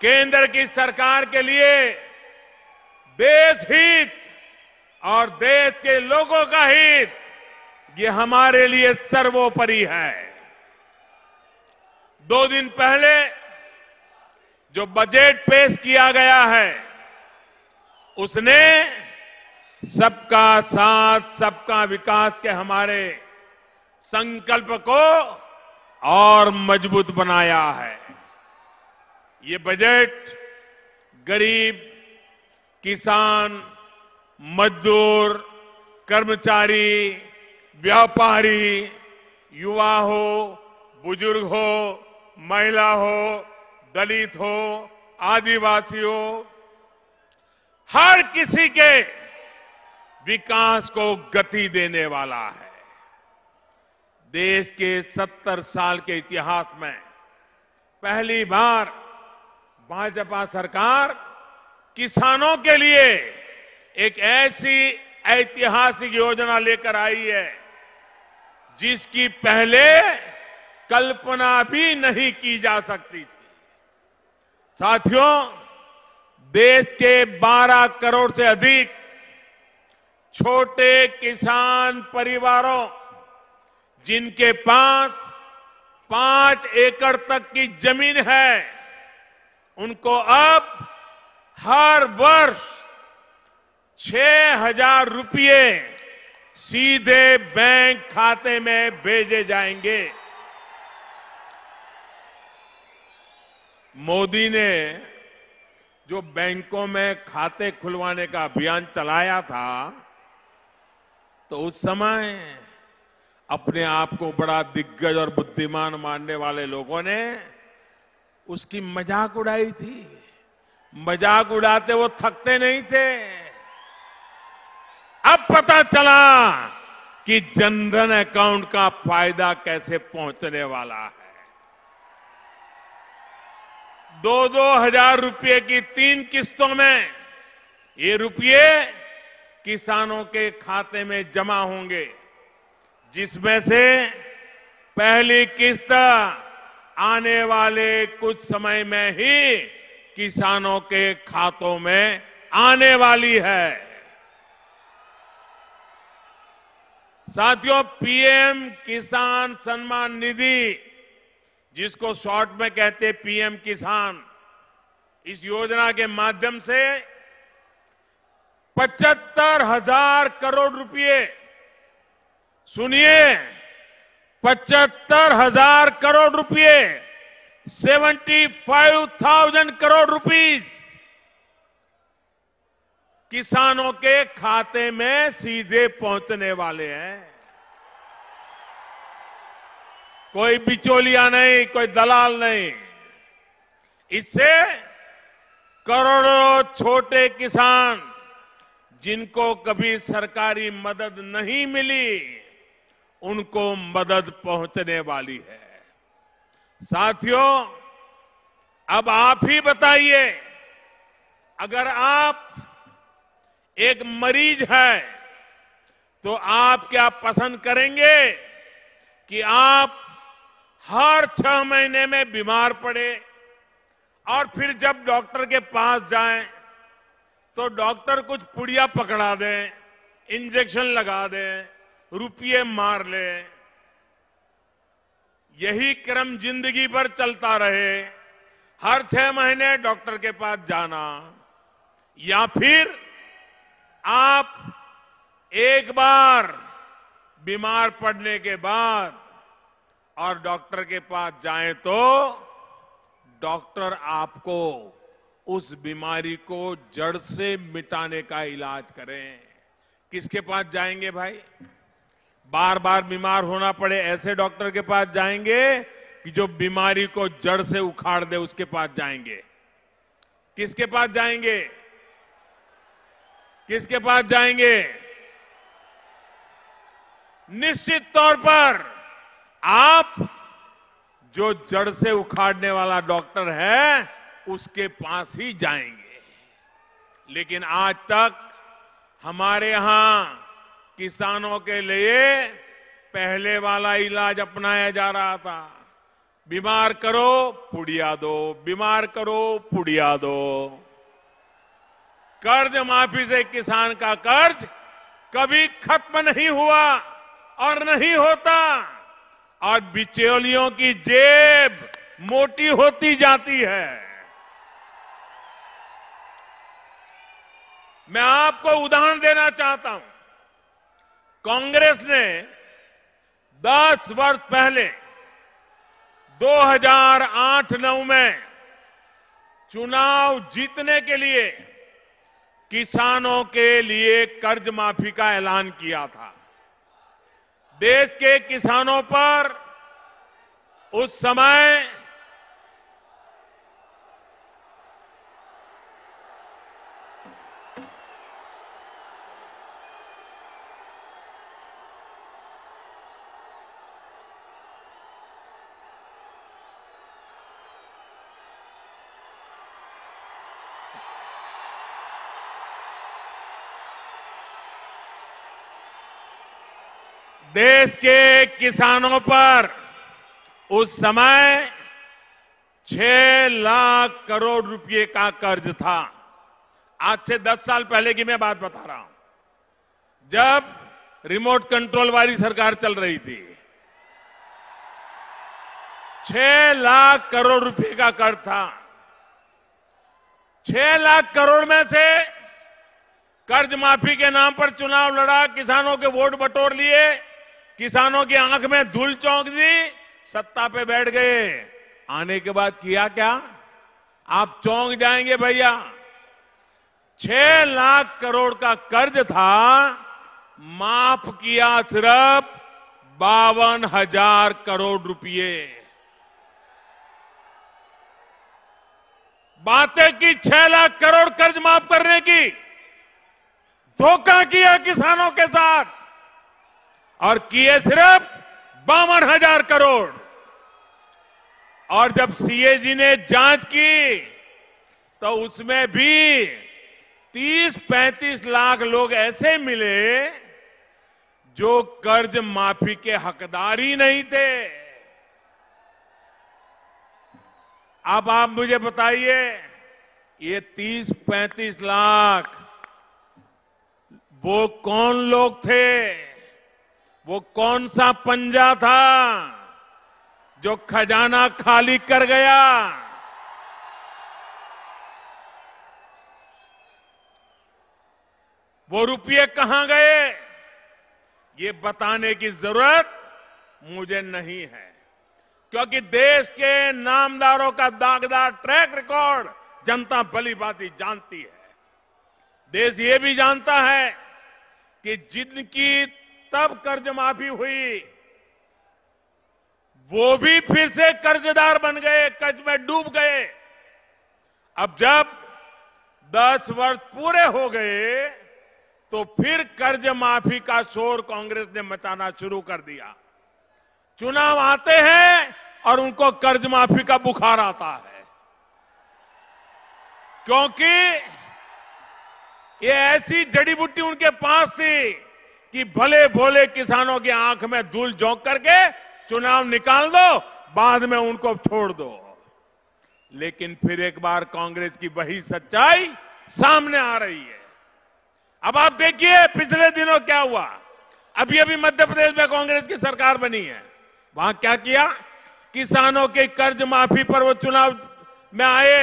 केंद्र की सरकार के लिए देश हित और देश के लोगों का हित ये हमारे लिए सर्वोपरि है दो दिन पहले जो बजट पेश किया गया है उसने सबका साथ सबका विकास के हमारे संकल्प को और मजबूत बनाया है ये बजट गरीब किसान मजदूर कर्मचारी व्यापारी युवा हो बुजुर्ग हो महिला हो दलित हो आदिवासी हो हर किसी के विकास को गति देने वाला है देश के 70 साल के इतिहास में पहली बार भाजपा सरकार किसानों के लिए एक ऐसी ऐतिहासिक योजना लेकर आई है जिसकी पहले कल्पना भी नहीं की जा सकती थी साथियों देश के 12 करोड़ से अधिक छोटे किसान परिवारों जिनके पास पांच एकड़ तक की जमीन है उनको अब हर वर्ष छह हजार रुपये सीधे बैंक खाते में भेजे जाएंगे मोदी ने जो बैंकों में खाते खुलवाने का अभियान चलाया था तो उस समय अपने आप को बड़ा दिग्गज और बुद्धिमान मानने वाले लोगों ने उसकी मजाक उड़ाई थी मजाक उड़ाते वो थकते नहीं थे अब पता चला कि जनधन अकाउंट का फायदा कैसे पहुंचने वाला है दो दो हजार रुपये की तीन किस्तों में ये रुपये किसानों के खाते में जमा होंगे जिसमें से पहली किस्त आने वाले कुछ समय में ही किसानों के खातों में आने वाली है साथियों पीएम किसान सम्मान निधि जिसको शॉर्ट में कहते पीएम किसान इस योजना के माध्यम से पचहत्तर हजार करोड़ रुपए सुनिए पचहत्तर हजार करोड़ रुपए seventy five thousand crore rupees किसानों के खाते में सीधे पहुंचने वाले हैं कोई बिचौलिया नहीं कोई दलाल नहीं इससे करोड़ों छोटे किसान जिनको कभी सरकारी मदद नहीं मिली उनको मदद पहुंचने वाली है साथियों अब आप ही बताइए अगर आप एक मरीज हैं तो आप क्या पसंद करेंगे कि आप हर छह महीने में बीमार पड़े और फिर जब डॉक्टर के पास जाएं तो डॉक्टर कुछ पुड़िया पकड़ा दें इंजेक्शन लगा दें रुपये मार ले यही क्रम जिंदगी भर चलता रहे हर छह महीने डॉक्टर के पास जाना या फिर आप एक बार बीमार पड़ने के बाद और डॉक्टर के पास जाएं तो डॉक्टर आपको उस बीमारी को जड़ से मिटाने का इलाज करें किसके पास जाएंगे भाई बार बार बीमार होना पड़े ऐसे डॉक्टर के पास जाएंगे कि जो बीमारी को जड़ से उखाड़ दे उसके पास जाएंगे किसके पास जाएंगे किसके पास जाएंगे निश्चित तौर पर आप जो जड़ से उखाड़ने वाला डॉक्टर है उसके पास ही जाएंगे लेकिन आज तक हमारे यहां किसानों के लिए पहले वाला इलाज अपनाया जा रहा था बीमार करो पुड़िया दो बीमार करो पुड़िया दो कर्ज माफी से किसान का कर्ज कभी खत्म नहीं हुआ और नहीं होता और बिचौलियों की जेब मोटी होती जाती है मैं आपको उदाहरण देना चाहता हूं कांग्रेस ने 10 वर्ष पहले 2008-9 में चुनाव जीतने के लिए किसानों के लिए कर्ज माफी का ऐलान किया था देश के किसानों पर उस समय देश के किसानों पर उस समय छह लाख करोड़ रुपए का कर्ज था आज से दस साल पहले की मैं बात बता रहा हूं जब रिमोट कंट्रोल वाली सरकार चल रही थी छह लाख करोड़ रुपए का कर्ज था छह लाख करोड़ में से कर्ज माफी के नाम पर चुनाव लड़ा किसानों के वोट बटोर लिए किसानों की आंख में धूल चौंक दी सत्ता पे बैठ गए आने के बाद किया क्या आप चौंक जाएंगे भैया छह लाख करोड़ का कर्ज था माफ किया सिर्फ बावन हजार करोड़ रुपए बातें की छह लाख करोड़ कर्ज माफ करने की धोखा किया किसानों के साथ और किए सिर्फ बावन हजार करोड़ और जब सीएजी ने जांच की तो उसमें भी 30-35 लाख लोग ऐसे मिले जो कर्ज माफी के हकदार ही नहीं थे अब आप मुझे बताइए ये 30-35 लाख वो कौन लोग थे वो कौन सा पंजा था जो खजाना खाली कर गया वो रुपये कहां गए ये बताने की जरूरत मुझे नहीं है क्योंकि देश के नामदारों का दागदार ट्रैक रिकॉर्ड जनता भली भांति जानती है देश ये भी जानता है कि जिनकी तब कर्ज माफी हुई वो भी फिर से कर्जदार बन गए कर्ज में डूब गए अब जब 10 वर्ष पूरे हो गए तो फिर कर्ज माफी का शोर कांग्रेस ने मचाना शुरू कर दिया चुनाव आते हैं और उनको कर्ज माफी का बुखार आता है क्योंकि ये ऐसी जड़ी बूटी उनके पास थी कि भले भोले किसानों की आंख में धूल झोंक करके चुनाव निकाल दो बाद में उनको छोड़ दो लेकिन फिर एक बार कांग्रेस की वही सच्चाई सामने आ रही है अब आप देखिए पिछले दिनों क्या हुआ अभी अभी मध्य प्रदेश में कांग्रेस की सरकार बनी है वहां क्या किया किसानों के कर्ज माफी पर वो चुनाव में आए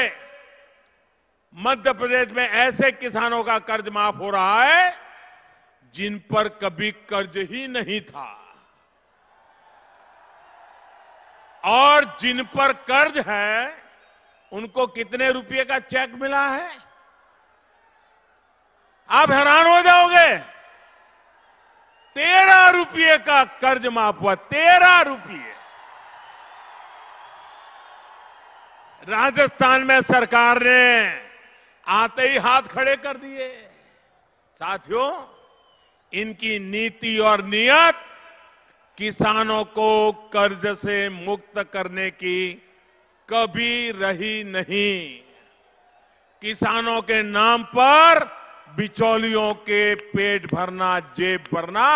मध्य प्रदेश में ऐसे किसानों का कर्ज माफ हो रहा है जिन पर कभी कर्ज ही नहीं था और जिन पर कर्ज है उनको कितने रुपए का चेक मिला है आप हैरान हो जाओगे तेरह रुपये का कर्ज माफ हुआ तेरह रुपये राजस्थान में सरकार ने आते ही हाथ खड़े कर दिए साथियों इनकी नीति और नियत किसानों को कर्ज से मुक्त करने की कभी रही नहीं किसानों के नाम पर बिचौलियों के पेट भरना जेब भरना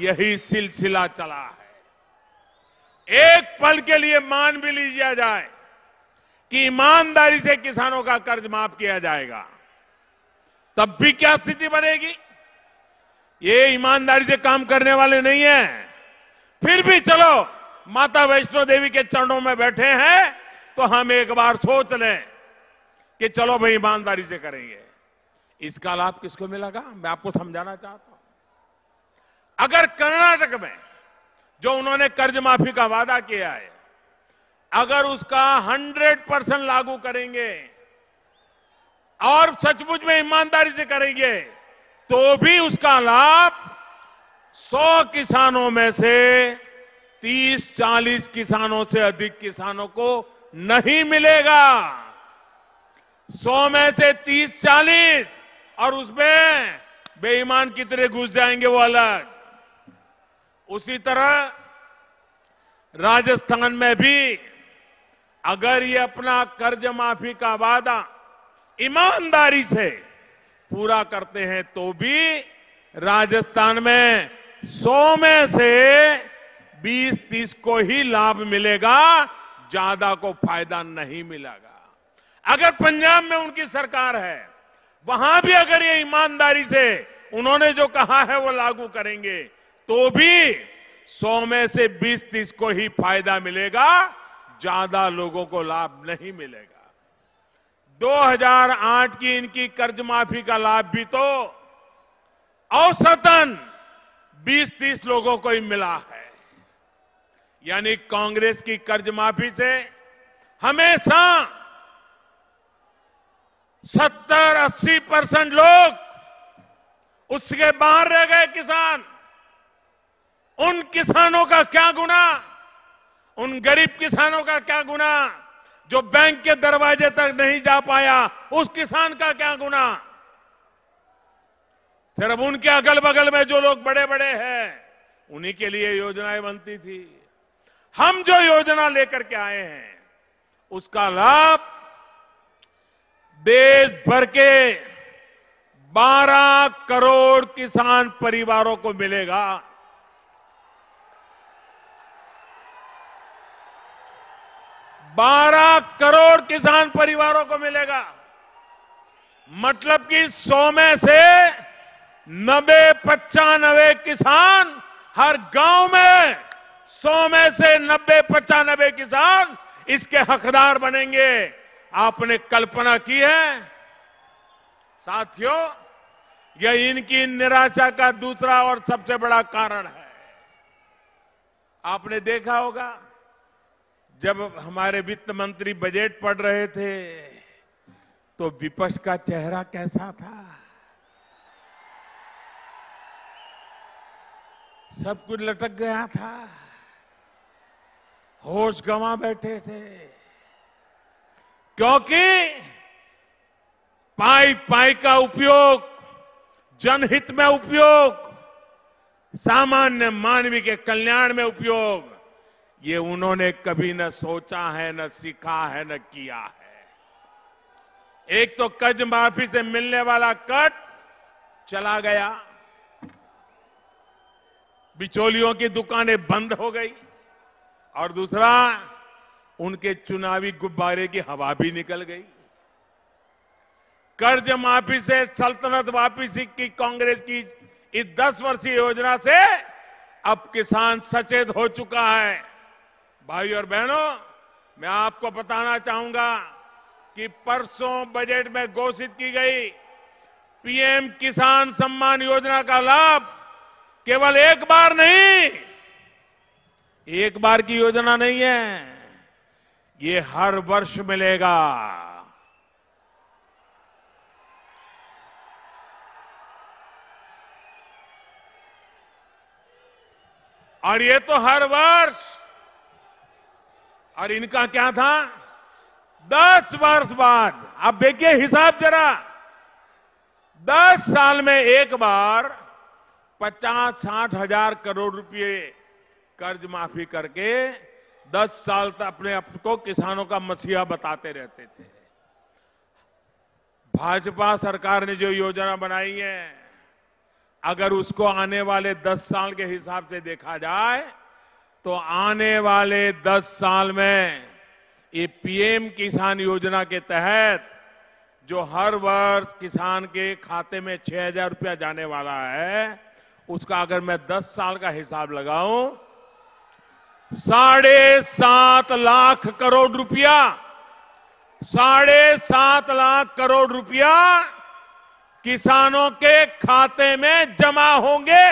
यही सिलसिला चला है एक पल के लिए मान भी लीजिया जाए कि ईमानदारी से किसानों का कर्ज माफ किया जाएगा तब भी क्या स्थिति बनेगी ये ईमानदारी से काम करने वाले नहीं है फिर भी चलो माता वैष्णो देवी के चरणों में बैठे हैं तो हम एक बार सोच लें कि चलो भाई ईमानदारी से करेंगे इसका लाभ किसको मिलेगा मैं आपको समझाना चाहता हूं अगर कर्नाटक में जो उन्होंने कर्ज माफी का वादा किया है अगर उसका 100 परसेंट लागू करेंगे और सचमुच में ईमानदारी से करेंगे तो भी उसका लाभ 100 किसानों में से 30-40 किसानों से अधिक किसानों को नहीं मिलेगा 100 में से 30-40 और उसमें बेईमान कितने घुस जाएंगे वो अलग उसी तरह राजस्थान में भी अगर ये अपना कर्ज माफी का वादा ईमानदारी से पूरा करते हैं तो भी राजस्थान में 100 में से 20-30 को ही लाभ मिलेगा ज्यादा को फायदा नहीं मिलेगा अगर पंजाब में उनकी सरकार है वहां भी अगर ये ईमानदारी से उन्होंने जो कहा है वो लागू करेंगे तो भी 100 में से 20-30 को ही फायदा मिलेगा ज्यादा लोगों को लाभ नहीं मिलेगा 2008 की इनकी कर्ज माफी का लाभ भी तो औसतन 20-30 लोगों को ही मिला है यानी कांग्रेस की कर्ज माफी से हमेशा 70-80 परसेंट लोग उसके बाहर रह गए किसान उन किसानों का क्या गुना उन गरीब किसानों का क्या गुना जो बैंक के दरवाजे तक नहीं जा पाया उस किसान का क्या गुना सिर्फ उनके अगल बगल में जो लोग बड़े बड़े हैं उन्हीं के लिए योजनाएं बनती थी हम जो योजना लेकर के आए हैं उसका लाभ देश भर के 12 करोड़ किसान परिवारों को मिलेगा 12 करोड़ किसान परिवारों को मिलेगा मतलब कि 100 में से नब्बे पचानबे किसान हर गांव में 100 में से नब्बे पचानबे किसान इसके हकदार बनेंगे आपने कल्पना की है साथियों यह इनकी निराशा का दूसरा और सबसे बड़ा कारण है आपने देखा होगा जब हमारे वित्त मंत्री बजट पढ़ रहे थे तो विपक्ष का चेहरा कैसा था सब कुछ लटक गया था होश गंवा बैठे थे क्योंकि पाई पाई का उपयोग जनहित में उपयोग सामान्य मानवी के कल्याण में उपयोग ये उन्होंने कभी न सोचा है न सीखा है न किया है एक तो कर्ज माफी से मिलने वाला कट चला गया बिचौलियों की दुकानें बंद हो गई और दूसरा उनके चुनावी गुब्बारे की हवा भी निकल गई कर्ज माफी से सल्तनत वापसी की कांग्रेस की इस दस वर्षीय योजना से अब किसान सचेत हो चुका है भाई और बहनों मैं आपको बताना चाहूंगा कि परसों बजट में घोषित की गई पीएम किसान सम्मान योजना का लाभ केवल एक बार नहीं एक बार की योजना नहीं है ये हर वर्ष मिलेगा और ये तो हर वर्ष और इनका क्या था दस वर्ष बाद आप देखिए हिसाब जरा दस साल में एक बार पचास साठ हजार करोड़ रुपए कर्ज माफी करके दस साल तक अपने आप को किसानों का मसीहा बताते रहते थे भाजपा सरकार ने जो योजना बनाई है अगर उसको आने वाले दस साल के हिसाब से देखा जाए तो आने वाले 10 साल में ये पीएम किसान योजना के तहत जो हर वर्ष किसान के खाते में छह हजार रुपया जाने वाला है उसका अगर मैं 10 साल का हिसाब लगाऊं साढ़े सात लाख करोड़ रुपया साढ़े सात लाख करोड़ रुपया किसानों के खाते में जमा होंगे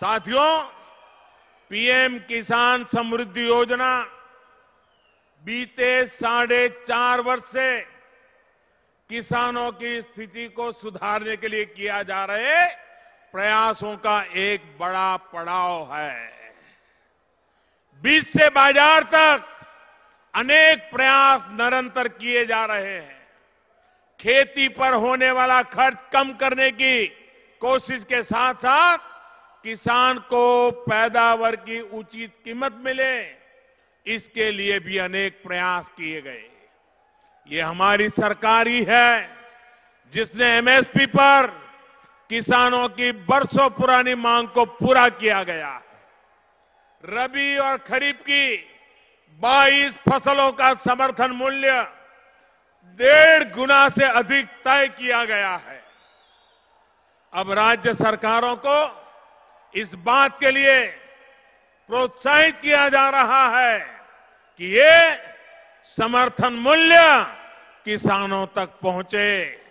साथियों पीएम किसान समृद्धि योजना बीते साढ़े चार वर्ष से किसानों की स्थिति को सुधारने के लिए किया जा रहे प्रयासों का एक बड़ा पड़ाव है बीच से बाजार तक अनेक प्रयास निरंतर किए जा रहे हैं खेती पर होने वाला खर्च कम करने की कोशिश के साथ साथ किसान को पैदावार की उचित कीमत मिले इसके लिए भी अनेक प्रयास किए गए ये हमारी सरकार ही है जिसने एमएसपी पर किसानों की बरसों पुरानी मांग को पूरा किया गया है रबी और खरीफ की 22 फसलों का समर्थन मूल्य डेढ़ गुना से अधिक तय किया गया है अब राज्य सरकारों को इस बात के लिए प्रोत्साहित किया जा रहा है कि ये समर्थन मूल्य किसानों तक पहुंचे